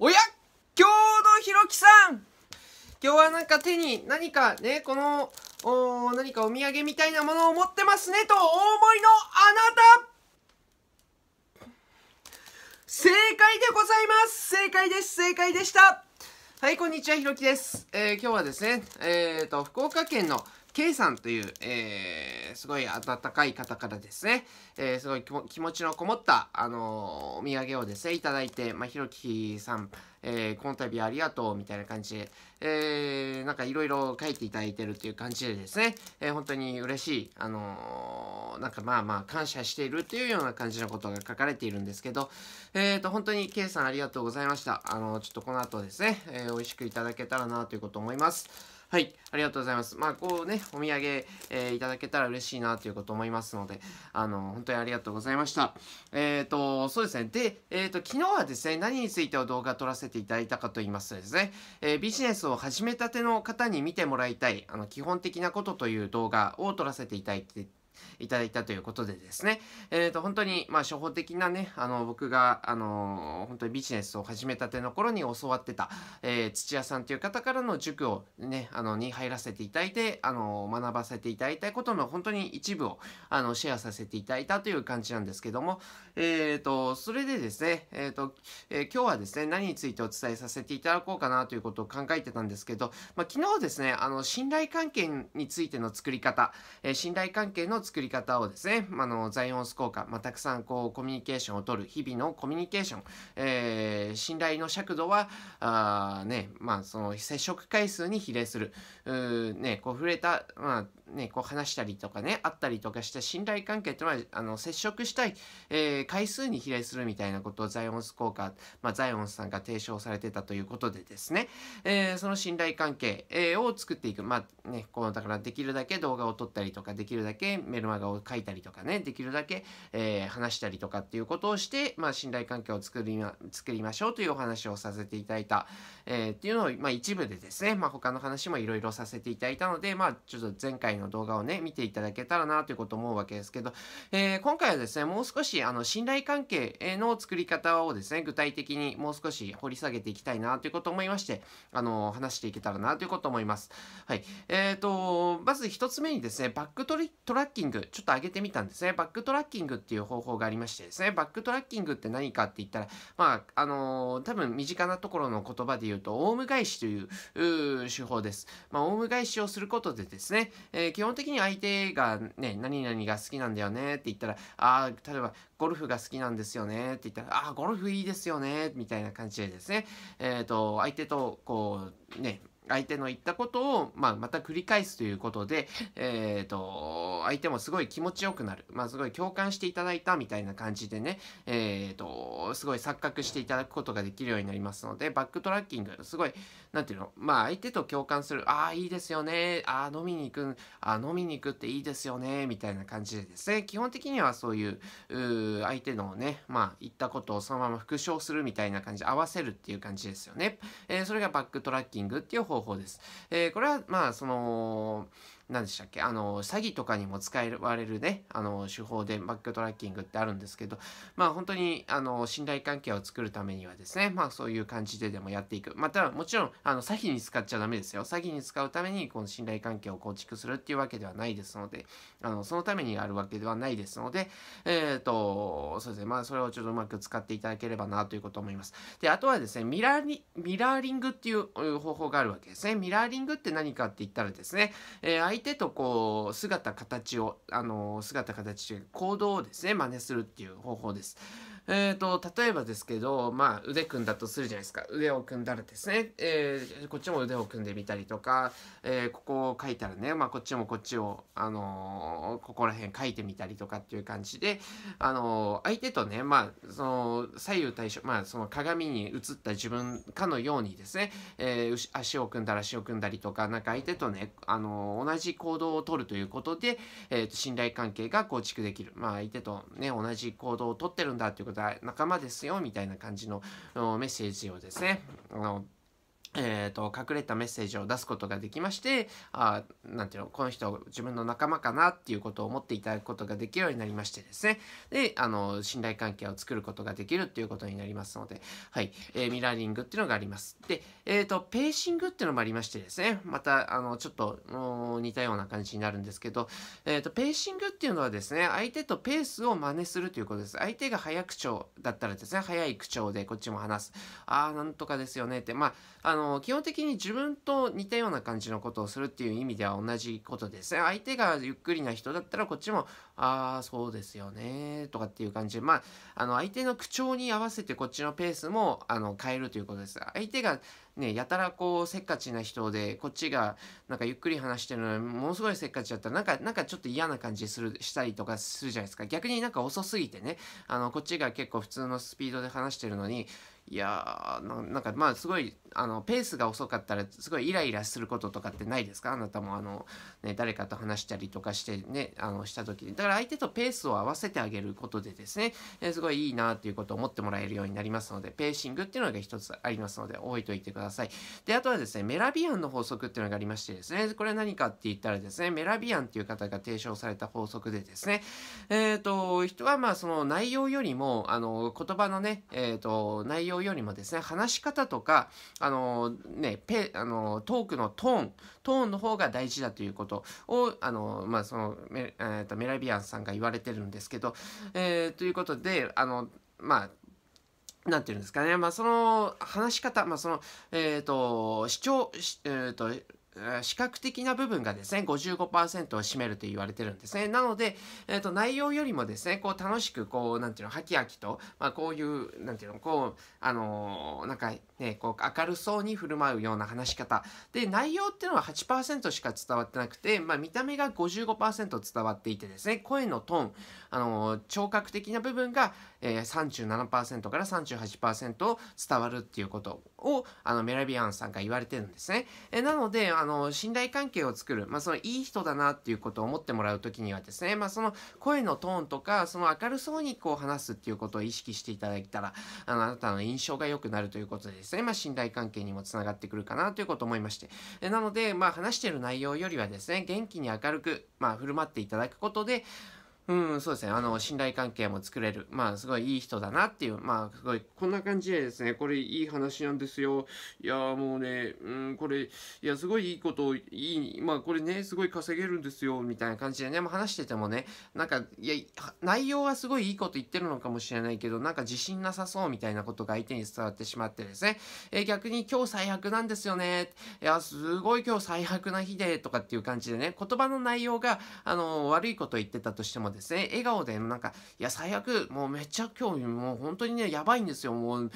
おや郷土ひろきさん今日はなんか手に何かね、この、お何かお土産みたいなものを持ってますねと大思いのあなた正解でございます正解です正解でしたはい、こんにちは、ひろきです。えー、今日はですね、えっ、ー、と、福岡県の K さんという、えー、すごい温かい方からですね、えー、すごい気持ちのこもった、あのー、お土産をですね、いただいて、まあ、ひろきさん、えー、この度ありがとうみたいな感じで、えー、なんかいろいろ書いていただいてるっていう感じでですね、えー、本当に嬉しい、あのー、なんかまあまあ感謝しているというような感じのことが書かれているんですけど、えっ、ー、と、本当に K さんありがとうございました。あのー、ちょっとこの後ですね、えー、美味しくいただけたらなということを思います。はい、ありがとうございます。まあ、こうね、お土産、えー、いただけたら嬉しいなということ思いますので、あの、本当にありがとうございました。えっ、ー、と、そうですね。で、えっ、ー、と、昨日はですね、何についての動画撮らせていただいたかと言いますとですね、えー、ビジネスを始めたての方に見てもらいたい、あの、基本的なことという動画を撮らせていただいて、いただいたということでですね、えっ、ー、と、本当に、まあ、初歩的なね、あの、僕が、あの、本当にビジネスを始めたての頃に教わってた、えー、土屋さんという方からの塾をね、あの、に入らせていただいて、あの、学ばせていただいたことの本当に一部を、あの、シェアさせていただいたという感じなんですけども、えっ、ー、と、それでですね、えっ、と、え今日はですね、何についてお伝えさせていただこうかなということを考えてたんですけど、まあ、昨日ですね、あの、信頼関係についての作り方、え信頼関係の作り方作り方をですね、あの、ザイオンス効果、まあ、たくさんこう、コミュニケーションを取る、日々のコミュニケーション、えー、信頼の尺度は、あね、まあ、その、接触回数に比例する、うね、こう、触れた、まあ、ね、こう話したりとかね、あったりとかした信頼関係ってのは、あの、接触したい、えー、回数に比例するみたいなことをザイオンス効果、まあ、ザイオンスさんが提唱されてたということでですね、えー、その信頼関係、えー、を作っていく。まあ、ね、こう、だからできるだけ動画を撮ったりとか、できるだけメルマガを書いたりとかね、できるだけ、え話したりとかっていうことをして、まあ、信頼関係を作りま、作りましょうというお話をさせていただいた、えっていうのを、まあ、一部でですね、まあ、他の話もいろいろさせていただいたので、まあ、ちょっと前回の動画をね、見ていただけたらなということを思うわけですけど、えー、今回はですね、もう少しあの信頼関係の作り方をですね、具体的にもう少し掘り下げていきたいなということを思いまして、あの、話していけたらなということを思います。はい。えっ、ー、と、まず1つ目にですね、バックトリトラッキング、ちょっと上げてみたんですね。バックトラッキングっていう方法がありましてですね、バックトラッキングって何かって言ったら、まあ、あのー、多分身近なところの言葉で言うと、オウム返しという手法です。まあ、オウム返しをすることでですね、えーで、基本的に相手がね、何々が好きなんだよねって言ったら、ああ、例えば、ゴルフが好きなんですよねって言ったら、ああ、ゴルフいいですよねみたいな感じでですね、えー、と、相手と、こう、ね、相手の言ったことを、まあ、また繰り返すということで、えーと、相手もすごい気持ちよくなる、まあ、すごい共感していただいたみたいな感じでね、えーと、すごい錯覚していただくことができるようになりますのでバックトラッキングすごい何て言うの、まあ、相手と共感するああいいですよねああ飲みに行くあ飲みに行くっていいですよねみたいな感じでですね基本的にはそういう相手のね、まあ、言ったことをそのまま復唱するみたいな感じ合わせるっていう感じですよね、えー、それがバックトラッキングっていう方方法です。えー、これは、まあ、その、何でしたっけあの詐欺とかにも使われるねあの手法でバックトラッキングってあるんですけどまあ本当にあの信頼関係を作るためにはですねまあそういう感じででもやっていくまたもちろんあの詐欺に使っちゃダメですよ詐欺に使うためにこの信頼関係を構築するっていうわけではないですのであのそのためにあるわけではないですのでえっ、ー、とそうですねまあそれをちょっとうまく使っていただければなということを思いますであとはですねミラーリミラーリングっていう方法があるわけですねミラーリングって何かって言ったらですね、えー相手とこう姿形をあの姿形行動をですね真似するっていう方法です。えーと、例えばですけど、まあ、腕組んだとするじゃないですか腕を組んだらですね、えー、こっちも腕を組んでみたりとか、えー、ここを書いたらね、まあ、こっちもこっちを、あのー、ここら辺書いてみたりとかっていう感じで、あのー、相手とね、まあ、その左右対称、まあ、その鏡に映った自分かのようにですね、えー、足を組んだら足を組んだりとかなんか相手とね、あの同じ行動をとるということで、えー、と信頼関係が構築できる、まあ、相手と、ね、同じ行動をとってるんだということ仲間ですよみたいな感じのメッセージをですねえーと、隠れたメッセージを出すことができましてあなんていうのこの人自分の仲間かなっていうことを思っていただくことができるようになりましてですねであの信頼関係を作ることができるっていうことになりますので、はいえー、ミラーリングっていうのがありますで、えーと、ペーシングっていうのもありましてですねまたあのちょっと似たような感じになるんですけど、えーと、とペーシングっていうのはですね相手とペースを真似するということです相手が早口調だったらですね早い口調でこっちも話すああなんとかですよねってまああのの、基本的に自分と似たような感じのことをするっていう意味では同じことですね。相手がゆっくりな人だったらこっちも、ああ、そうですよね、とかっていう感じで、まあ、あの、相手の口調に合わせてこっちのペースも、あの、変えるということです。相手が、ね、やたらこう、せっかちな人で、こっちが、なんかゆっくり話してるのに、ものすごいせっかちだったら、なんか、なんかちょっと嫌な感じする、したりとかするじゃないですか。逆になんか遅すぎてね、あの、こっちが結構普通のスピードで話してるのに、いやーなんかまあすごいあのペースが遅かったらすごいイライラすることとかってないですかあなたもあの、ね、誰かと話したりとかしてねあのした時にだから相手とペースを合わせてあげることでですね、えすごいいいなっていうことを思ってもらえるようになりますのでペーシングっていうのが一つありますので覚えておいてくださいであとはですねメラビアンの法則っていうのがありましてですねこれ何かって言ったらですねメラビアンっていう方が提唱された法則でですねえっ、ー、と人はまあその内容よりもあの言葉のねえっ、ー、と内容うよりもですね、話し方とか、あのね、ペ、あのトークのトーン、トーンの方が大事だということを、あのまあ、そのメ、えーと、メラビアンさんが言われてるんですけど、えー、ということで、あの、まあ、なんていうんですかね、まあ、その話し方、まあ、その、えっ、ー、と、視聴えっ、ー、と、視覚的な部分がですね、55%を占めると言われてるんですね。なので、えっ、ー、と、内容よりもですね、こう、楽しく、こう、なんていうの、ハキハキと、まあ、こういう、なんていうの、こう、あのー、なんかね、こう、明るそうに振る舞うような話し方。で、内容っていうのは8%しか伝わってなくて、まあ、見た目が55%伝わっていてですね、声のトーン、あのー、聴覚的な部分が、えー、37%から38%伝わるっていうことをあのメラビアンさんが言われてるんですね。えー、なのであの信頼関係を作る、まあ、そのいい人だなっていうことを思ってもらう時にはですね、まあ、その声のトーンとかその明るそうにこう話すっていうことを意識していただいたらあのあなたの印象が良くなるということでですね、まあ、信頼関係にもつながってくるかなということを思いまして、えー、なので、まあ、話してる内容よりはですね元気に明るく、まあ、振る舞っていただくことでうん、そうですね。あの、信頼関係も作れる。まあ、すごいいい人だなっていう。まあ、すごい、こんな感じでですね、これいい話なんですよ。いやもうね、うん、これ、いや、すごいいいことを、いい、まあ、これね、すごい稼げるんですよ、みたいな感じでね、もう話しててもね、なんか、いや、内容はすごいいいこと言ってるのかもしれないけど、なんか自信なさそうみたいなことが相手に伝わってしまってですね、えー、逆に今日最悪なんですよね。いや、すごい今日最悪な日で、とかっていう感じでね、言葉の内容が、あの、悪いこと言ってたとしてもですねですね、笑顔で、なんか、いや、最悪、もうめっちゃ興味、もう本当にね、やばいんですよ。もう、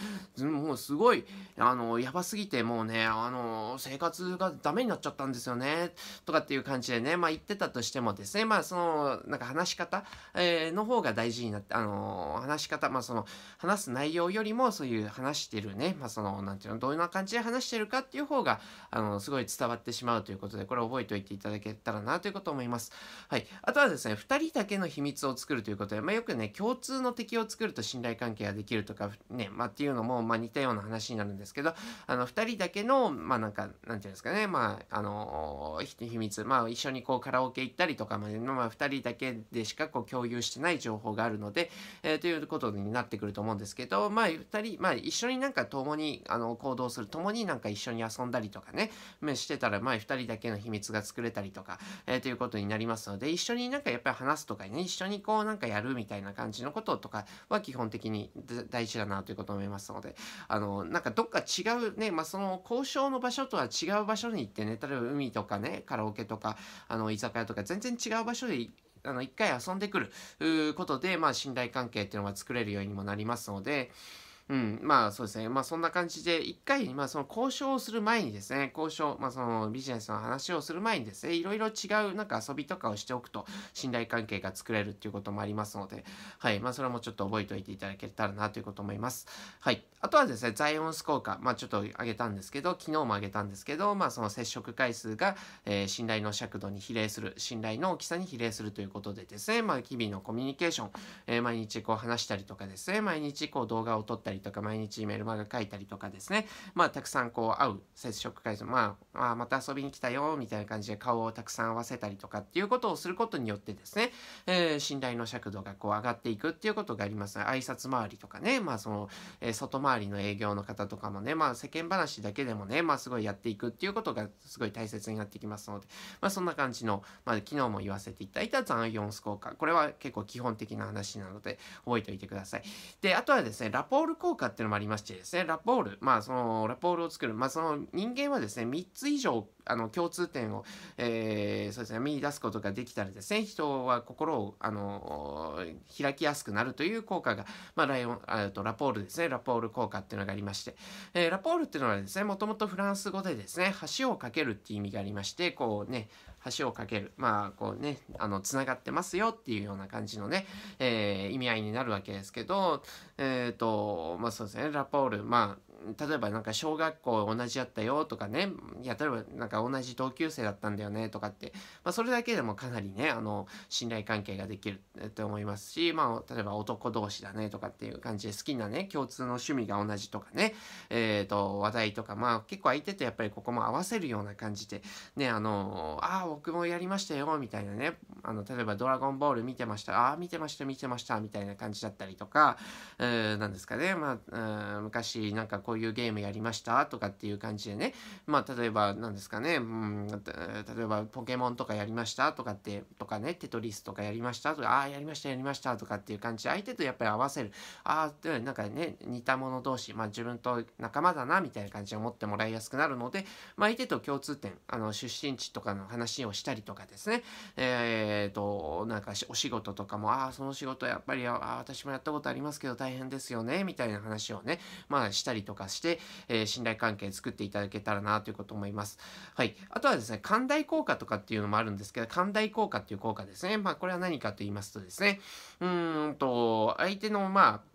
もうすごい、あの、やばすぎて、もうね、あの、生活がダメになっちゃったんですよね、とかっていう感じでね、まあ言ってたとしてもですね、まあその、なんか話し方、えー、の方が大事になって、あの、話し方、まあその、話す内容よりも、そういう話してるね、まあその、なんていうの、どんな感じで話してるかっていう方が、あの、すごい伝わってしまうということで、これ覚えておいていただけたらなということを思います。はい。あとはですね、2人だけの秘密を作るということで、まあ、よくね、共通の敵を作ると信頼関係ができるとか、ね、まあ、っていうのも、まあ、似たような話になるんですけど、あの、二人だけの、まあ、なんか、なんていうんですかね、まあ、あの、秘密、まあ、一緒にこう、カラオケ行ったりとか、まあ、まあ、二人だけでしかこう、共有してない情報があるので、えー、ということになってくると思うんですけど、まあ、二人、まあ、一緒になんか共に、あの、行動する、共になんか一緒に遊んだりとかね、してたら、まあ、二人だけの秘密が作れたりとか、えー、ということになりますので、一緒になんかやっぱり話すとかね、一緒にこうなんかやるみたいな感じのこととかは基本的に大事だなということを思いますので、あの、なんかどっか違うね、まあ、その交渉の場所とは違う場所に行ってね、例えば海とかね、カラオケとか、あの、居酒屋とか全然違う場所であの、一回遊んでくることで、まあ、信頼関係っていうのが作れるようにもなりますので、うん、まあそうですね。まあそんな感じで、一回、まあその交渉をする前にですね、交渉、まあそのビジネスの話をする前にですね、いろいろ違うなんか遊びとかをしておくと、信頼関係が作れるっていうこともありますので、はい、まあそれもちょっと覚えておいていただけたらなということ思います。はい。あとはですね、ザイオンス効果、まあちょっと上げたんですけど、昨日も上げたんですけど、まあその接触回数が、えー、信頼の尺度に比例する、信頼の大きさに比例するということでですね、まあ日々のコミュニケーション、えー、毎日こう話したりとかですね、毎日こう動画を撮ったりとか、毎日メルマガ書いたりとかですね、まあ、たくさんこう、会う接触会場、まあ、あまた遊びに来たよ、みたいな感じで顔をたくさん合わせたりとかっていうことをすることによってですね、えー、信頼の尺度がこう上がっていくっていうことがあります。挨拶回りとかね、まあ、その、えー、外回りの営業の方とかもね、まあ、世間話だけでもね、まあ、すごいやっていくっていうことがすごい大切になってきますので、まあ、そんな感じの、まあ、昨日も言わせていただいた残ンス効果。これは結構基本的な話なので、覚えておいてください。で、あとはですね、ラポール効効果っていうのもありましてですね、ラポール、まあそのラポールを作る、まあその人間はですね、3つ以上あの共通点を、えー、そうですね、見出すことができたらですね、人は心をあの開きやすくなるという効果が、まあライオン、あとラポールですね、ラポール効果っていうのがありまして、えー、ラポールっていうのはですね、もともとフランス語でですね、橋を架けるっていう意味がありまして、こうね、橋を架ける。まあ、こうね、あの、つながってますよっていうような感じのね、えー、意味合いになるわけですけど、えっ、ー、と、まあそうですね、ラポール、まあ、例えばなんか小学校同じやったよとかね、いや、例えばなんか同じ同級生だったんだよねとかって、まあそれだけでもかなりね、あの、信頼関係ができると思いますし、まあ例えば男同士だねとかっていう感じで好きなね、共通の趣味が同じとかね、えっ、ー、と、話題とか、まあ結構相手とやっぱりここも合わせるような感じで、ね、あの、ああ、僕もやりましたよ、みたいなね、あの、例えばドラゴンボール見てました、ああ、見てました、見てました、みたいな感じだったりとか、うん、なんですかね、まあ、昔なんかこうういうゲームやりましたとかっていう感じでね、まあ、例えば何ですかね、うん、例えばポケモンとかやりましたとかって、とかね、テトリスとかやりましたとか、ああ、やりました、やりましたとかっていう感じで、相手とやっぱり合わせる。ああ、なんかね、似た者同士、まあ自分と仲間だな、みたいな感じで思ってもらいやすくなるので、まあ相手と共通点、あの、出身地とかの話をしたりとかですね、えっ、ー、と、なんかお仕事とかも、ああ、その仕事やっぱり、ああ、私もやったことありますけど大変ですよね、みたいな話をね、まあしたりとか、かして、えー、信頼関係作っていただけたらなということ思います。はい。あとはですね、寛大効果とかっていうのもあるんですけど、寛大効果っていう効果ですね。まあ、これは何かと言いますとですね、うーんと、相手の、まあ、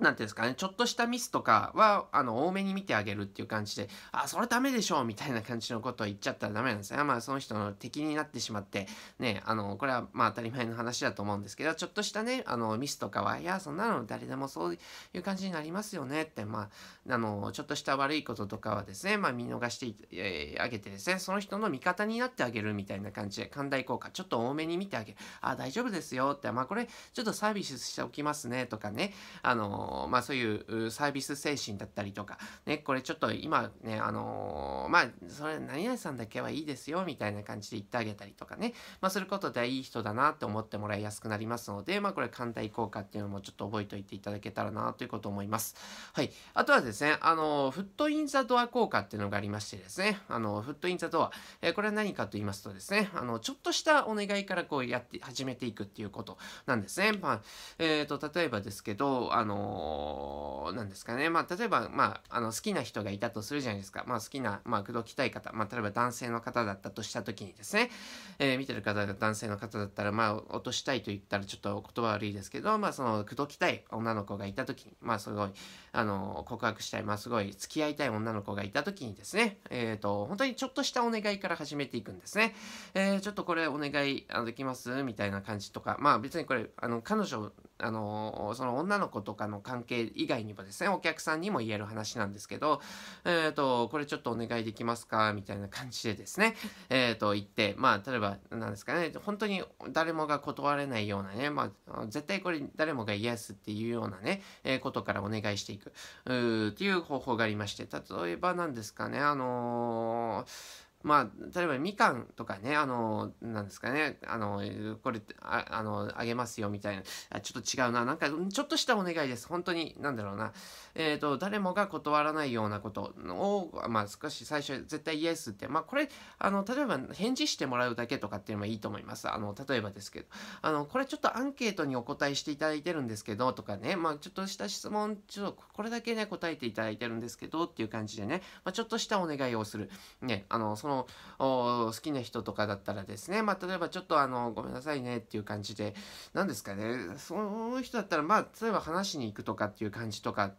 なんていうんですかね、ちょっとしたミスとかは、あの、多めに見てあげるっていう感じで、あ、それダメでしょみたいな感じのことを言っちゃったらダメなんですね。まあ、その人の敵になってしまって、ね、あの、これはまあ当たり前の話だと思うんですけど、ちょっとしたね、あの、ミスとかは、いや、そんなの誰でもそういう感じになりますよねって、まあ、あの、ちょっとした悪いこととかはですね、まあ、見逃してえー、あげてですね、その人の味方になってあげるみたいな感じで、寛大効果、ちょっと多めに見てあげる。あ、大丈夫ですよって、まあ、これ、ちょっとサービスしておきますねとかね、あの、まあ、そういうサービス精神だったりとか、ね、これちょっと今ね、あのまあ、それ何々さんだけはいいですよ、みたいな感じで言ってあげたりとかね、まあ、することでいい人だなって思ってもらいやすくなりますので、まあ、これ、艦隊効果っていうのもちょっと覚えておいていただけたらなということを思います。はい。あとはですね、あのフットインザドア効果っていうのがありましてですね、あのフットインザドア、えー、これは何かと言いますとですね、あの、ちょっとしたお願いからこうやって、始めていくっていうことなんですね。まあ、えっ、ー、と、例えばですけど、あの何、ー、なんですかね。まあ、例えば、まあ、あの、好きな人がいたとするじゃないですか。まあ、好きな、まあ、口説きたい方。まあ、例えば男性の方だったとした時にですね、えー、見てる方が男性の方だったら、まあ、落としたいと言ったらちょっと言葉悪いですけど、まあ、その、口説きたい女の子がいた時に、まあ、すごい、あのー、告白したい、まあ、すごい、付き合いたい女の子がいた時にですね、えー、と、本当にちょっとしたお願いから始めていくんですね。えー、ちょっとこれお願いあのできますみたいな感じとか、まあ、別にこれ、あの、彼女あのー、その女の子とかの関係以外にもですね、お客さんにも言える話なんですけど、えっ、ー、と、これちょっとお願いできますかみたいな感じでですね、えっ、ー、と、言って、まあ、例えば、なんですかね、本当に誰もが断れないようなね、まあ、絶対これ誰もがイエスっていうようなね、えことからお願いしていく、うっていう方法がありまして、例えばなんですかね、あのーまあ、例えばみかんとかね、あの、なんですかね、あの、これ、ああの、あげますよみたいな、あちょっと違うな、なんか、ちょっとしたお願いです。本当に、なんだろうな。えっ、ー、と、誰もが断らないようなことを、まあ、少し最初、絶対イエスって、まあ、これ、あの、例えば返事してもらうだけとかっていうのもいいと思います。あの、例えばですけど、あの、これちょっとアンケートにお答えしていただいてるんですけど、とかね、まあ、ちょっとした質問、ちょっとこれだけね、答えていただいてるんですけど、っていう感じでね、まあ、ちょっとしたお願いをする。ね、あの、そのの好きな人とかだったらですね、まあ、例えばちょっとあのごめんなさいねっていう感じで何ですかねそういう人だったらまあ例えば話しに行くとかっていう感じとか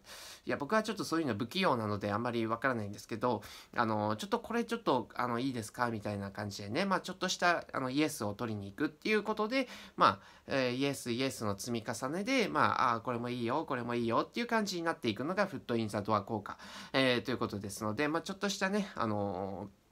いや僕はちょっとそういうの不器用なのであんまりわからないんですけどあのちょっとこれちょっとあのいいですかみたいな感じでね、まあ、ちょっとしたあのイエスを取りに行くっていうことで、まあえー、イエスイエスの積み重ねで、まあ、あこれもいいよこれもいいよっていう感じになっていくのがフットインザドア効果、えー、ということですので、まあ、ちょっとしたねあのー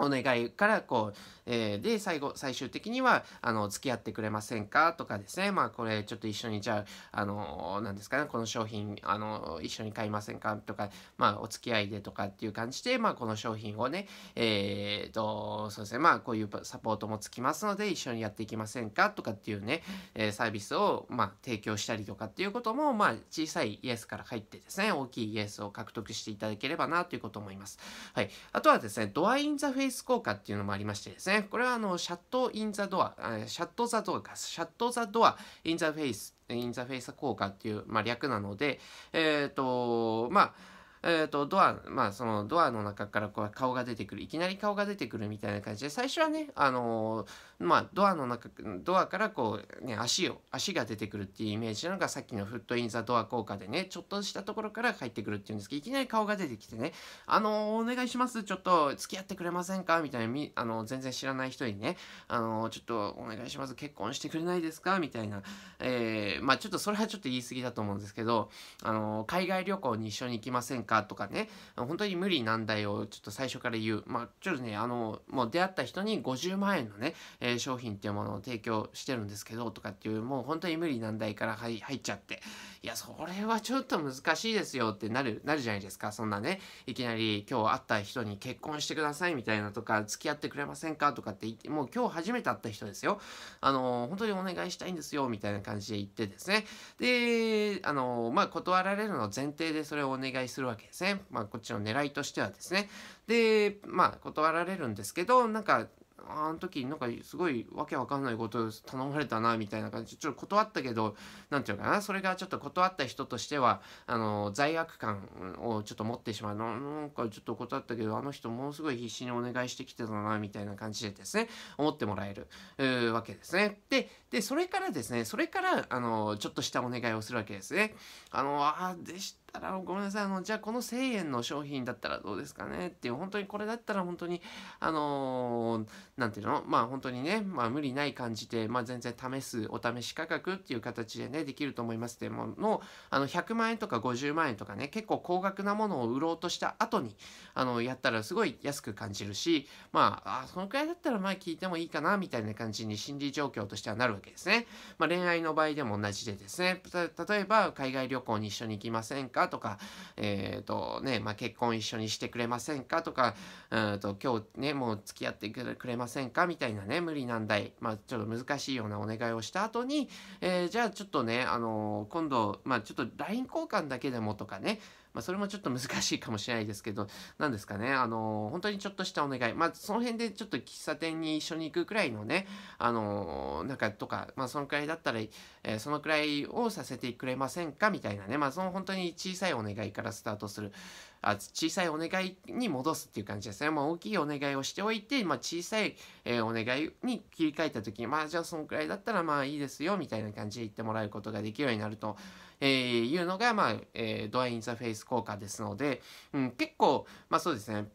お願いからこう、えー、で最後最終的にはあの付き合ってくれませんかとかですねまあこれちょっと一緒にじゃああの何ですかねこの商品あの一緒に買いませんかとかまあお付き合いでとかっていう感じでまあこの商品をねえっ、ー、とそうですねまあこういうサポートもつきますので一緒にやっていきませんかとかっていうね、えサービスをまあ提供したりとかっていうこともまあ小さいイエスから入ってですね大きいイエスを獲得していただければなということ思います。はい、あとはですねドアイン・ザ・フェイイス効果っていうのもありましてですね、これはあの、シャットインザドア、シャットザドアか、シャットザドアインザフェイス、インザフェイス効果っていう、まあ、略なので、えっ、ー、と、まあ、えーと、ドア、まあ、そのドアの中からこう顔が出てくるいきなり顔が出てくるみたいな感じで最初はね、あのー、まあ、ドアの中ドアからこう、ね、足を足が出てくるっていうイメージなのがさっきのフットイン・ザ・ドア効果でねちょっとしたところから入ってくるっていうんですけどいきなり顔が出てきてね「あのー、お願いしますちょっと付き合ってくれませんか?」みたいなあの全然知らない人にね「あのー、ちょっとお願いします結婚してくれないですか?」みたいな、えまあ、ちょっとそれはちょっと言い過ぎだと思うんですけど、あの海外旅行に一緒に行きませんかかとかね、本当に無理難題をちょっと最初から言う。まあ、ちょっとね、あの、もう出会った人に50万円のね、えー、商品っていうものを提供してるんですけど、とかっていう、もう本当に無理難題から入っちゃって、いや、それはちょっと難しいですよってなる、なるじゃないですか。そんなね、いきなり今日会った人に結婚してくださいみたいなとか、付き合ってくれませんかとかって言って、もう今日初めて会った人ですよ。あの、本当にお願いしたいんですよみたいな感じで言ってですね。で、あの、まあ、断られるの前提でそれをお願いするわけですね。まあ、こっちの狙いとしてはですね。で、まあ、断られるんですけど、なんか、あの時なんかすごいわけわかんないこと頼まれたなみたいな感じちょっと断ったけど何て言うかなそれがちょっと断った人としてはあの罪悪感をちょっと持ってしまうなんかちょっと断ったけどあの人ものすごい必死にお願いしてきてたなみたいな感じでですね思ってもらえるわけですね。ででそれからですねそれからあのちょっとしたお願いをするわけですね。あのあでしったらごめんなさいあのじゃあこの1000円の商品だったらどうですかねっていう本当にこれだったら本当にあの何、ー、ていうのまあ本当にね、まあ、無理ない感じで、まあ、全然試すお試し価格っていう形でねできると思いますでものあの100万円とか50万円とかね結構高額なものを売ろうとした後にあのやったらすごい安く感じるしまああそのくらいだったらまあ聞いてもいいかなみたいな感じに心理状況としてはなるわけですね、まあ、恋愛の場合でも同じでですね例えば海外旅行に一緒に行きませんかかとか、えっ、ー、とね、まあ、結婚一緒にしてくれませんかとか、うんと今日ね、もう付き合ってくれませんかみたいなね、無理難題、まあ、ちょっと難しいようなお願いをした後に、えー、じゃあちょっとね、あのー、今度、まあ、ちょっと LINE 交換だけでもとかね、まあ、それもちょっと難しいかもしれないですけど、何ですかね、あのー、本当にちょっとしたお願い。まあ、その辺でちょっと喫茶店に一緒に行くくらいのね、あのー、なんかとか、まあ、そのくらいだったら、えー、そのくらいをさせてくれませんかみたいなね、まあ、その本当に小さいお願いからスタートする。あ小さいお願いに戻すっていう感じですね。まあ、大きいお願いをしておいて、まあ、小さい、えー、お願いに切り替えた時に、まあ、じゃあそのくらいだったらまあいいですよみたいな感じで言ってもらうことができるようになると、えー、いうのが、まあえー、ドアインザフェイス効果ですので、うん、結構、まあそうですね、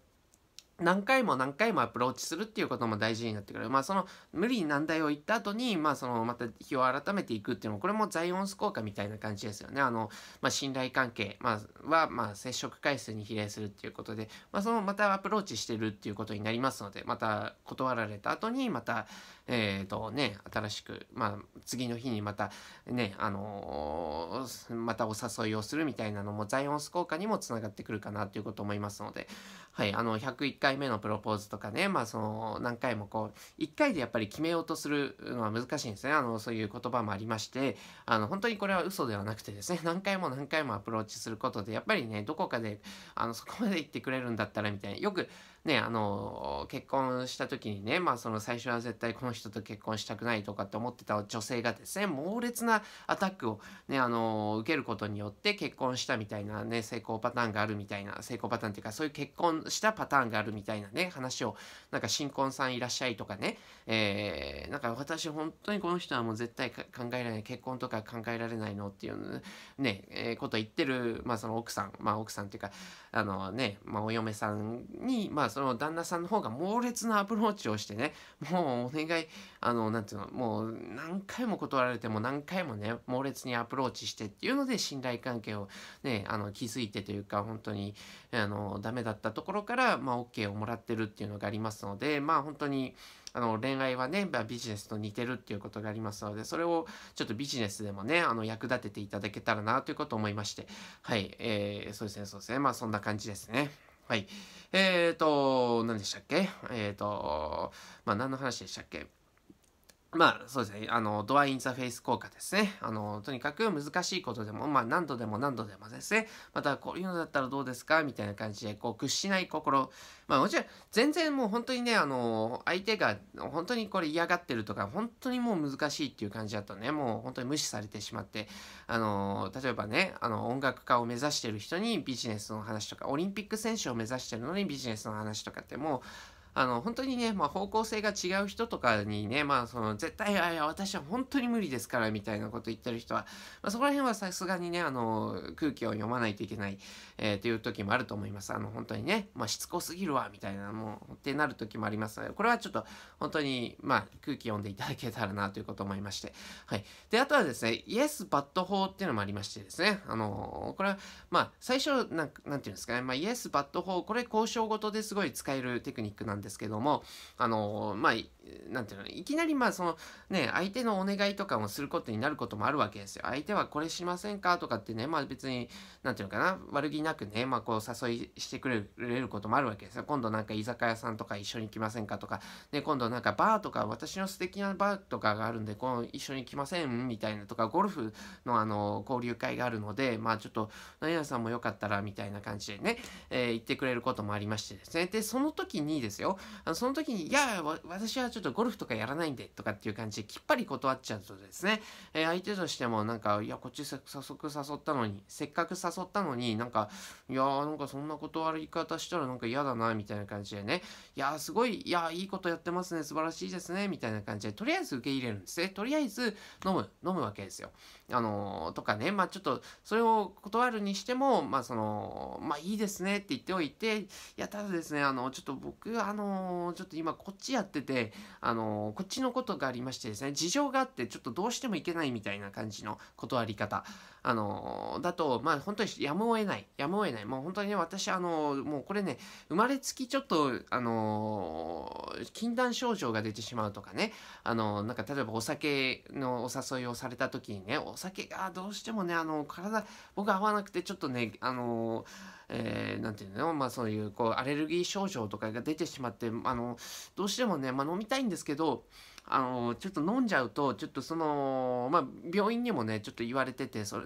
何回も何回もアプローチするっていうことも大事になってくる。まあその無理に難題を言った後に、まあそのまた日を改めていくっていうのも、これもザイオンス効果みたいな感じですよね。あの、まあ信頼関係、まあ、は、まあ接触回数に比例するっていうことで、まあそのまたアプローチしてるっていうことになりますので、また断られた後にまた、えっ、ー、とね、新しく、まあ次の日にまたね、あのー、またお誘いをするみたいなのもザイオンス効果にもつながってくるかなっていうこと思いますので、はい、あの、101回目のプロポーズとかね、まあ、その、何回もこう、1回でやっぱり決めようとするのは難しいんですね。あの、そういう言葉もありまして、あの、本当にこれは嘘ではなくてですね、何回も何回もアプローチすることで、やっぱりね、どこかで、あの、そこまで行ってくれるんだったら、みたいな。よく、ね、あの、結婚した時にね、まあその最初は絶対この人と結婚したくないとかって思ってた女性がですね、猛烈なアタックをね、あの、受けることによって結婚したみたいなね、成功パターンがあるみたいな、成功パターンっていうかそういう結婚したパターンがあるみたいなね、話を、なんか新婚さんいらっしゃいとかね、えー、なんか私本当にこの人はもう絶対考えられない、結婚とか考えられないのっていうね、えー、こと言ってる、まあその奥さん、まあ奥さんっていうか、あのね、まあお嫁さんに、まあその旦那さんの方が猛烈なアプローチをしてねもうお願いあの何て言うのもう何回も断られても何回もね猛烈にアプローチしてっていうので信頼関係をねあの築いてというか本当にあのダメだったところから、まあ、OK をもらってるっていうのがありますのでまあ本当に。あの恋愛はね、まあ、ビジネスと似てるっていうことがありますのでそれをちょっとビジネスでもねあの役立てていただけたらなということを思いましてはい、えー、そうですねそうですねまあそんな感じですね。はい。えっ、ー、と、何でしたっけえっ、ー、と、まあ、何の話でしたっけまあそうですね、あの、ドアインザフェイス効果ですね。あの、とにかく難しいことでも、まあ何度でも何度でもですね、またこういうのだったらどうですかみたいな感じで、こう、屈しない心。まあもちろん、全然もう本当にね、あの、相手が本当にこれ嫌がってるとか、本当にもう難しいっていう感じだとね、もう本当に無視されてしまって、あの、例えばね、あの、音楽家を目指してる人にビジネスの話とか、オリンピック選手を目指してるのにビジネスの話とかってもう、あの、本当にね、まあ、方向性が違う人とかにね、まあ、その、絶対、いや私は本当に無理ですから、みたいなこと言ってる人は、まあ、そこら辺はさすがにね、あの、空気を読まないといけない、えー、という時もあると思います。あの、本当にね、まあ、しつこすぎるわ、みたいな、もう、ってなる時もありますので、これはちょっと、本当に、まあ、空気読んでいただけたらな、ということを思いまして。はい。で、あとはですね、イエス・バット法っていうのもありましてですね、あの、これは、まあ、最初、なん、なんていうんですかね、まあ、イエス・バット法、これ交渉事ですごい使えるテクニックなんでですけども、あの、まあ、なんていうの、いきなりまあそのね、相手のお願いとかもすることになることもあるわけですよ。相手はこれしませんかとかってね、まあ別に、なんていうのかな、悪気なくね、まあこう誘いしてくれることもあるわけですよ。今度なんか居酒屋さんとか一緒に来ませんかとか、ね、今度なんかバーとか、私の素敵なバーとかがあるんで、この一緒に来ませんみたいなとか、ゴルフのあの、交流会があるので、まあちょっと、何々さんもよかったらみたいな感じでね、えー、言ってくれることもありましてですね。で、その時にですよ、あのその時に、いや、私はちょっとゴルフとかやらないんで、とかっていう感じできっぱり断っちゃうとですね、えー、相手としてもなんか、いや、こっち早速誘ったのに、せっかく誘ったのに、なんか、いやー、なんかそんな断り方したらなんか嫌だな、みたいな感じでね、いやー、すごい、いやー、いいことやってますね、素晴らしいですね、みたいな感じで、とりあえず受け入れるんですね。とりあえず飲む、飲むわけですよ。あのー、とかね、まあちょっと、それを断るにしても、まあその、まあいいですねって言っておいて、いや、ただですね、あの、ちょっと僕、あの、のー、ちょっと今こっちやってて、あのー、こっちのことがありましてですね、事情があってちょっとどうしても行けないみたいな感じの断り方、あのー、だと、まあ本当にやむを得ない、やむを得ない。もう本当にね、私、あのもうこれね、生まれつきちょっと、あの禁断症状が出てしまうとかね、あのなんか例えばお酒のお誘いをされた時にね、お酒がどうしてもね、あの体、僕合わなくてちょっとね、あのーえー、なんていうの、まあ、そういうこうアレルギー症状とかが出てしまってあのどうしてもね、まあ、飲みたいんですけどあのちょっと飲んじゃうとちょっとその、まあ、病院にもねちょっと言われててそれ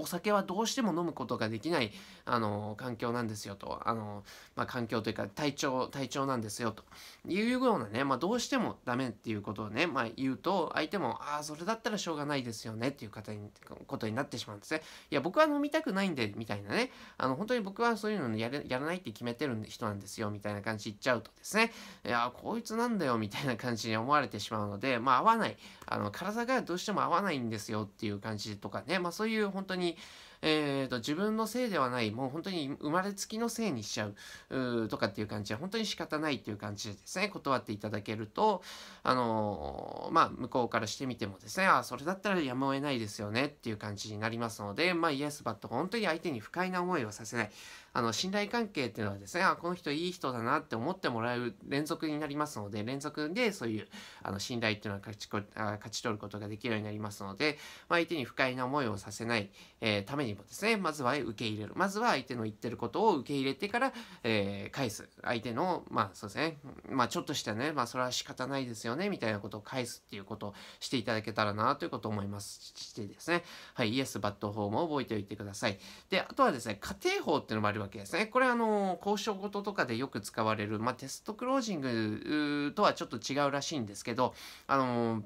お酒はどうしても飲むことができない、あの、環境なんですよと、あの、まあ、環境というか、体調、体調なんですよというようなね、まあ、どうしてもダメっていうことをね、まあ、言うと、相手も、ああ、それだったらしょうがないですよねっていう方に、ことになってしまうんですね。いや、僕は飲みたくないんで、みたいなね、あの、本当に僕はそういうのややらないって決めてる人なんですよ、みたいな感じ言っちゃうとですね、いや、こいつなんだよ、みたいな感じに思われてしまうので、まあ、合わない、あの、体がどうしても合わないんですよっていう感じとかね、まあ、そういう本当にに、えーと、自分のせいではないもう本当に生まれつきのせいにしちゃうとかっていう感じは本当に仕方ないっていう感じでですね断っていただけるとあのー、まあ向こうからしてみてもですねあそれだったらやむを得ないですよねっていう感じになりますのでまあイエスバット本当に相手に不快な思いをさせないあの信頼関係っていうのはですねあこの人いい人だなって思ってもらえる連続になりますので連続でそういうあの信頼っていうのは勝ちこ勝ち取ることができるようになりますので、まあ、相手に不快な思いをさせない、えー、ためにもですねまずは受け入れるまずは相手の言ってることを受け入れてから、えー、返す相手のまあそうですねまあちょっとしたねまあそれは仕方ないですよねみたいなことを返すっていうことをしていただけたらなということを思いますしてですねはいイエスバット法も覚えておいてくださいであとはですね家庭法っていうのもありますわけですね。これあの交渉事とかでよく使われる、まあ、テストクロージングとはちょっと違うらしいんですけどあの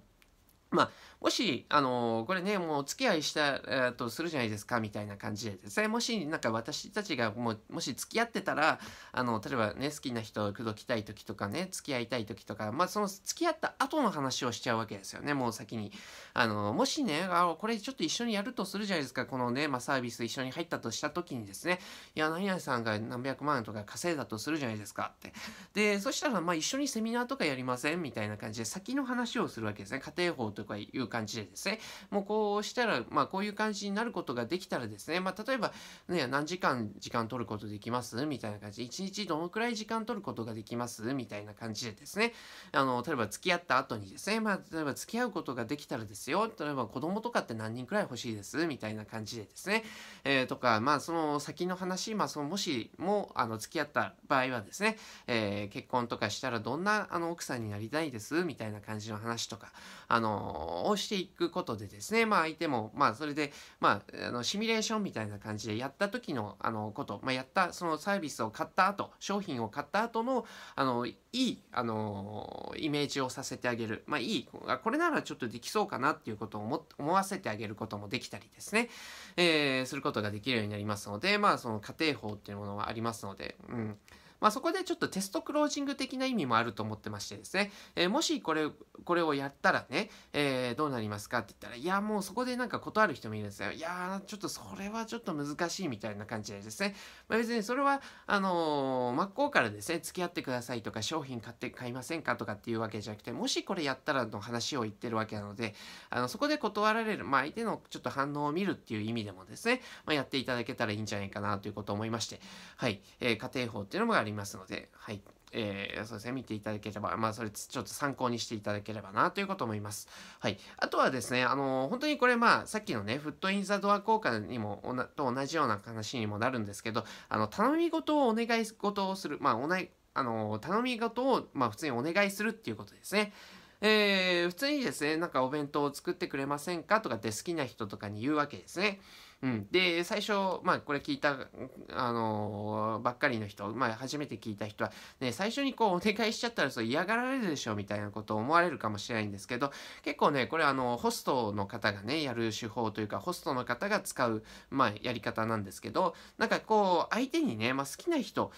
まあもし、あのー、これね、もうお付き合いした、えー、とするじゃないですか、みたいな感じで、実際もし、なんか私たちがもう、もし付き合ってたら、あの、例えばね、好きな人、口説きたい時とかね、付き合いたい時とか、まあ、その付き合った後の話をしちゃうわけですよね、もう先に。あのー、もしね、あこれちょっと一緒にやるとするじゃないですか、このね、まあ、サービス一緒に入ったとした時にですね、いや、何々さんが何百万とか稼いだとするじゃないですかって。で、そしたら、まあ、一緒にセミナーとかやりませんみたいな感じで、先の話をするわけですね。家庭法とかいう感じでですね、もうこうしたら、まあこういう感じになることができたらですね、まあ例えばね、何時間時間取ることできますみたいな感じで、1日どのくらい時間取ることができますみたいな感じでですね、あの、例えば付き合った後にですね、まあ例えば付き合うことができたらですよ、例えば子供とかって何人くらい欲しいですみたいな感じでですね、えー、とか、まあその先の話、まあそのもしも、あの、付き合った場合はですね、えー、結婚とかしたらどんなあの奥さんになりたいですみたいな感じの話とか、あのをしていくことでですね、まあ、相手も、まあ、それで、まあ、あのシミュレーションみたいな感じでやった時のあのこと、まあ、やったそのサービスを買った後商品を買った後のあのいいあのイメージをさせてあげる、まあ、いいこれならちょっとできそうかなっていうことを思思わせてあげることもできたりですね、えー、することができるようになりますので、まあ、その家庭法っていうものはありますので、うんまあ、そこでちょっとテストクロージング的な意味もあると思ってましてですね、えー、もしこれ、これをやったらね、えー、どうなりますかって言ったら、いや、もうそこでなんか断る人もいるんですよ。いやちょっとそれはちょっと難しいみたいな感じでですね、まあ、別にそれは、あのー、真っ向からですね、付き合ってくださいとか、商品買って買いませんかとかっていうわけじゃなくて、もしこれやったらの話を言ってるわけなので、あのそこで断られる、まあ、相手のちょっと反応を見るっていう意味でもですね、まあ、やっていただけたらいいんじゃないかなということを思いまして、はい、えー、家庭法っていうのもありりますので、はい。えー、そうですね、見ていただければ、まあ、それちょっと参考にしていただければな、ということ思います。はい。あとはですね、あのー、本当にこれ、まあ、さっきのね、フットインザドア効果にも、と同じような話にもなるんですけど、あの、頼み事をお願い事をする、まあ、おなあのー、頼み事を、まあ、普通にお願いするっていうことですね。えー、普通にですね、なんかお弁当を作ってくれませんかとかって好きな人とかに言うわけですね。うん、で最初、まあ、これ聞いた、あのー、ばっかりの人、まあ、初めて聞いた人は、ね、最初にこうお願いしちゃったらそう嫌がられるでしょみたいなことを思われるかもしれないんですけど結構ねこれあのホストの方がねやる手法というかホストの方が使う、まあ、やり方なんですけどなんかこう相手にね、まあ、好きな人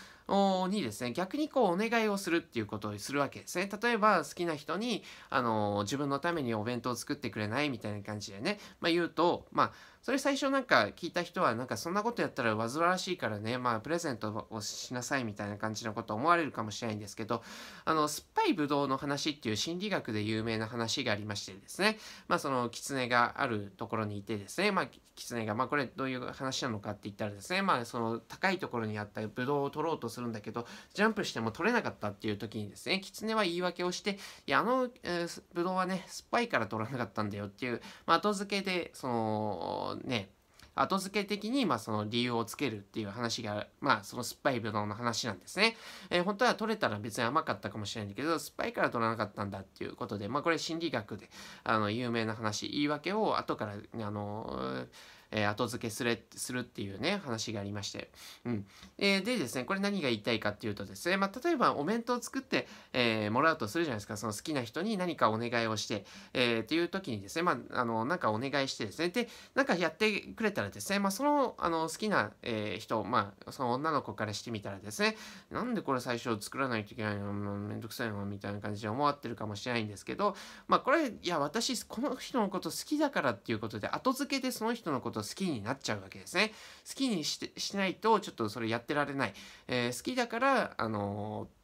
にですね、逆にこうお願いをするっていうことをするわけですね。例えば好きな人に、あの、自分のためにお弁当を作ってくれないみたいな感じでね、まあ言うと、まあ、それ最初なんか聞いた人は、なんかそんなことやったら煩わしいからね、まあプレゼントをしなさいみたいな感じのことを思われるかもしれないんですけど、あの、酸っぱいブドウの話っていう心理学で有名な話がありましてですね、まあその狐があるところにいてですね、まあ狐が、まあこれどういう話なのかって言ったらですね、まあその高いところにあったブドウを取ろうとするするんだけどジャンプしても取れなかったっていう時にですねキツネは言い訳をしていやあの、えー、ブドウはね酸っぱいから取らなかったんだよっていう、まあ、後付けでそのね後付け的に、まあ、その理由をつけるっていう話が、まあ、その酸っぱいブドウの話なんですね。えー、本当は取れたら別に甘かったかもしれないけど、酸っぱいから取らなかったんだっていうことで、まあ、これ心理学で、あの、有名な話、言い訳を後から、あのーえー、後付けするするっていうね、話がありまして。うん。えー、でですね、これ何が言いたいかっていうとですね、まあ、例えばお弁当を作って、えー、もらうとするじゃないですか、その好きな人に何かお願いをして、えー、っていう時にですね、まあ、あの、なんかお願いしてですね、で、なんかやってくれたらですね、まあ、その、あの、好きな、えー、人、まあ、その女の子からしてみたらですね、なんでこれ最初作らないといけないの、めんどくさいのみたいな感じで思ってるかもしれないんですけど、まあ、これ、いや、私、この人のこと好きだからっていうことで、後付けでその人のことと好きになっちゃうわけですね。好きにしてしないとちょっとそれやってられない。えー、好きだから、あのー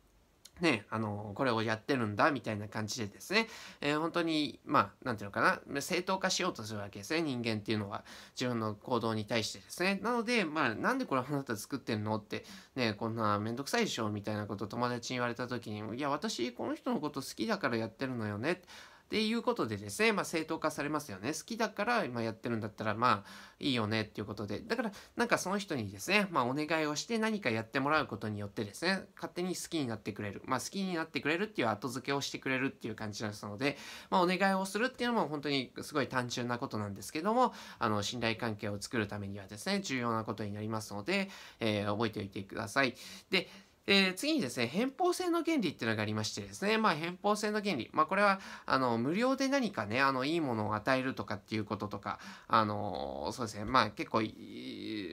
ね、あの、これをやってるんだ、みたいな感じでですね、えー、本当に、まあ、なんていうのかな、正当化しようとするわけですね、人間っていうのは、自分の行動に対してですね。なので、まあ、なんでこれあなた作ってんのって、ね、こんなめんどくさいでしょ、みたいなことを友達に言われた時に、いや、私、この人のこと好きだからやってるのよね、っていうことでですね、まあ、正当化されますよね。好きだから今やってるんだったら、まあ、いいよねっていうことで。だから、なんかその人にですね、まあ、お願いをして何かやってもらうことによってですね、勝手に好きになってくれる。まあ、好きになってくれるっていう後付けをしてくれるっていう感じですので、まあ、お願いをするっていうのも本当にすごい単純なことなんですけども、あの、信頼関係を作るためにはですね、重要なことになりますので、えー、覚えておいてください。で、次にですね、偏方性の原理っていうのがありましてですね、まあ、偏方性の原理。まあ、これは、あの、無料で何かね、あの、いいものを与えるとかっていうこととか、あの、そうですね、まあ、結構、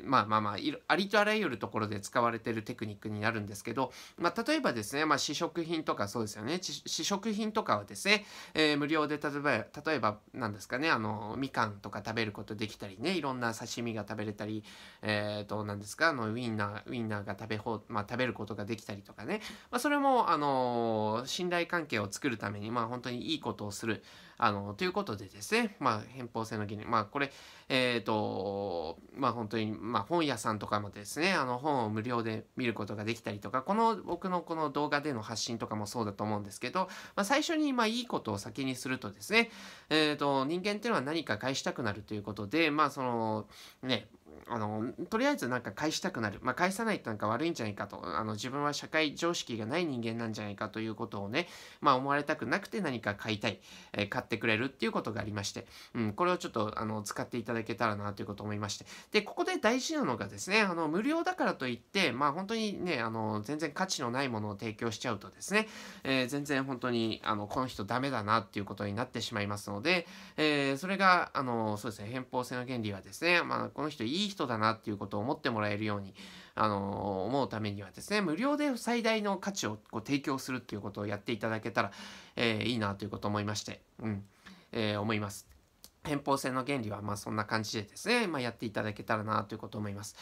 まあまあまあ、ありとあらゆるところで使われてるテクニックになるんですけど、まあ、例えばですね、まあ、試食品とかそうですよね、試食品とかはですね、えー、無料で、例えば、例えば、ですかね、あの、みかんとか食べることできたりね、いろんな刺身が食べれたり、えっ、ー、と、ですか、あの、ウインナー、ウンナーが食べほ、まあ、食べることがができたりとかね、まあ、それも、あの信頼関係を作るために、まあ、本当にいいことをする、あのということでですね、まあ、偏方性の原理、まあ、これ、えっ、ー、と、まあ、本当に、まあ、本屋さんとかもですね、あの、本を無料で見ることができたりとか、この、僕のこの動画での発信とかもそうだと思うんですけど、まあ、最初に、まあ、いいことを先にするとですね、えっ、ー、と、人間っていうのは何か返したくなるということで、まあ、その、ね、あのとりあえずなんか返したくなる、まあ、返さないとなんか悪いんじゃないかとあの自分は社会常識がない人間なんじゃないかということをね、まあ、思われたくなくて何か買いたい、えー、買ってくれるっていうことがありまして、うん、これをちょっとあの使っていただけたらなということを思いましてでここで大事なのがですねあの無料だからといって、まあ、本当にねあの全然価値のないものを提供しちゃうとですね、えー、全然本当にあのこの人ダメだなっていうことになってしまいますので、えー、それがあのそうですね偏方性の原理はですね、まあ、この人いい人だなっていうことを思ってもらえるように、あの思うためにはですね、無料で最大の価値をこう提供するっていうことをやっていただけたら、えー、いいなということを思いまして、うん、えー、思います。偏方性の原理は、まあそんな感じでですね、まあ、やっていただけたらなということを思います。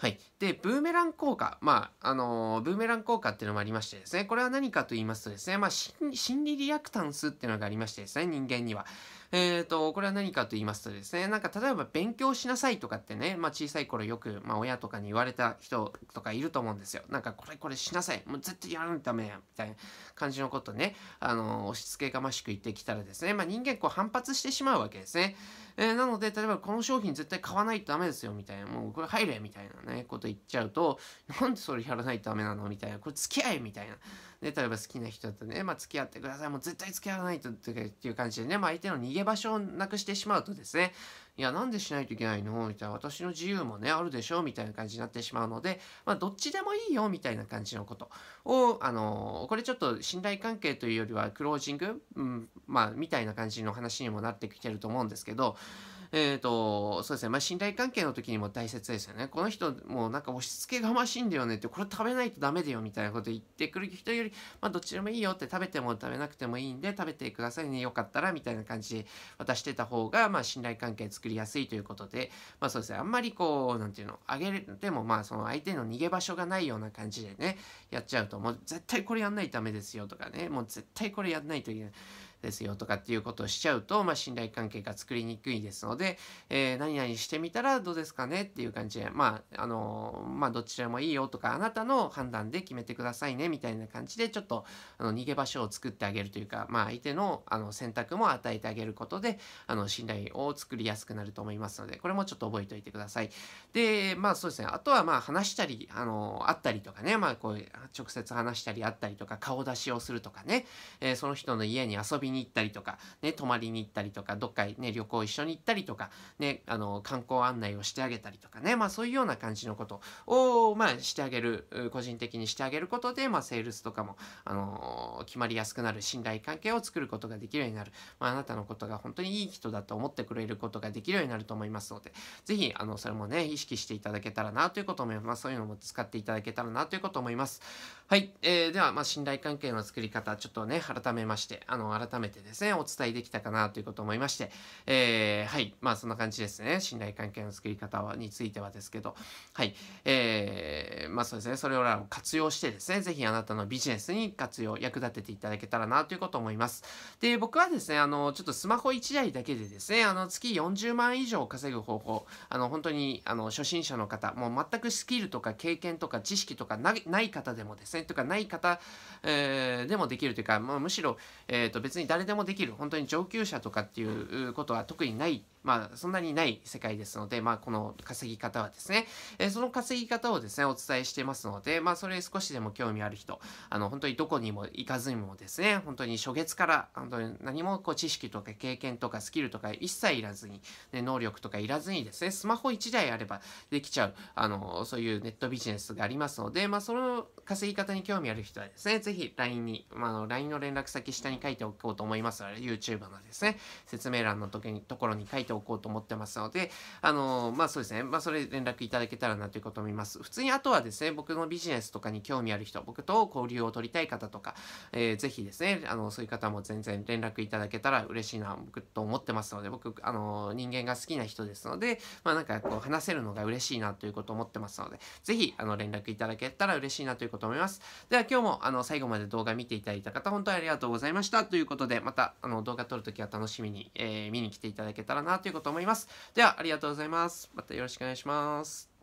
はい。で、ブーメラン効果。まあ、あのー、ブーメラン効果っていうのもありましてですね、これは何かと言いますとですね、まあ、心理リアクタンスっていうのがありましてですね、人間には。えっ、ー、と、これは何かと言いますとですね、なんか例えば勉強しなさいとかってね、まあ小さい頃よく、まあ親とかに言われた人とかいると思うんですよ。なんかこれこれしなさい。もう絶対やらないとダメや。みたいな感じのことね、あのー、押し付けがましく言ってきたらですね、まあ人間こう反発してしまうわけですね。えー、なので、例えばこの商品絶対買わないとダメですよ、みたいな。もうこれ入れ、みたいなね、こと言っちゃうと、なんでそれやらないとダメなのみたいな。これ付き合え、みたいな。ね、例えば好きな人だとね、まあ付き合ってください。もう絶対付き合わないとっていう感じでね、まあ相手の逃げ場所をなくしてしまうとですね、いや、なんでしないといけないのみたいな、私の自由もね、あるでしょみたいな感じになってしまうので、まあ、どっちでもいいよ、みたいな感じのことを、あのこれちょっと信頼関係というよりは、クロージング、うん、まあ、みたいな感じの話にもなってきてると思うんですけど、えっ、ー、と、そうですね、まあ、信頼関係の時にも大切ですよね。この人、もうなんか押し付けがましいんだよねって、これ食べないとダメだよみたいなこと言ってくる人より、まあ、どっちでもいいよって食べても食べなくてもいいんで、食べてくださいね、よかったら、みたいな感じで渡してた方が、まあ、信頼関係作りやすいということで、まあ、そうですね、あんまりこう、なんていうの、あげても、まあ、その相手の逃げ場所がないような感じでね、やっちゃうと、もう絶対これやんないとダメですよとかね、もう絶対これやんないといけない。ですよとかっていうことをしちゃうと、まあ、信頼関係が作りにくいですので、えー、何々してみたらどうですかねっていう感じで、まあ、あのまあ、どちらもいいよとか、あなたの判断で決めてくださいねみたいな感じで、ちょっと、あの、逃げ場所を作ってあげるというか、まあ、相手の、あの、選択も与えてあげることで、あの、信頼を作りやすくなると思いますので、これもちょっと覚えておいてください。で、まあ、そうですね。あとは、まあ、話したり、あの、会ったりとかね、まあ、こう、直接話したり、会ったりとか、顔出しをするとかね、えー、その人の家に遊びに行ったりとか、ね、泊まりに行ったりとか、どっかね、旅行一緒に行ったりとか、ね、あの、観光案内をしてあげたりとかね、まあそういうような感じのことを、まあしてあげる、個人的にしてあげることで、まあセールスとかも、あの決まりやすくなる、信頼関係を作ることができるようになる、まああなたのことが本当にいい人だと思ってくれることができるようになると思いますので、ぜひ、あの、それもね、意識していただけたらなということを思います。そういうのも使っていただけたらなということを思います。はい、えー、では、まあ、信頼関係の作り方、ちょっとね、改めまして、あの、改めてですね、お伝えできたかなということを思いまして、えー、はい、まあ、そんな感じですね、信頼関係の作り方はについてはですけど、はい、えー、まあ、そうですね、それらを活用してですね、ぜひあなたのビジネスに活用、役立てていただけたらなということを思います。で、僕はですね、あの、ちょっとスマホ1台だけでですね、あの、月40万以上稼ぐ方法、あの、本当に、あの、初心者の方、もう全くスキルとか経験とか知識とかない方でもですね、とかない方、えー、でもできるというか、まあ、むしろ、えー、と別に誰でもできる本当に上級者とかっていうことは特にない。まあ、そんなにない世界ですので、まあ、この稼ぎ方はですね、えー、その稼ぎ方をですね、お伝えしてますので、まあ、それ少しでも興味ある人、あの、本当にどこにも行かずにもですね、本当に初月から、本当に何もこう知識とか経験とかスキルとか一切いらずに、ね、能力とかいらずにですね、スマホ1台あればできちゃう、あの、そういうネットビジネスがありますので、まあ、その稼ぎ方に興味ある人はですね、ぜひ LINE に、まあ、の LINE の連絡先下に書いておこうと思いますので、YouTube のですね、説明欄の時にところに書いてておこうと思ってますので、あの、まあそうですね、まあそれ連絡いただけたらなということを見ます。普通にあとはですね、僕のビジネスとかに興味ある人、僕と交流を取りたい方とか、えー、ぜひですね、あの、そういう方も全然連絡いただけたら嬉しいな、僕と思ってますので、僕、あの、人間が好きな人ですので、まあなんかこう話せるのが嬉しいなということを思ってますので、ぜひ、あの、連絡いただけたら嬉しいなということを思います。では今日も、あの、最後まで動画見ていただいた方、本当にありがとうございました。ということで、また、あの、動画撮るときは楽しみに、えー、見に来ていただけたらななということ思います。では、ありがとうございます。またよろしくお願いします。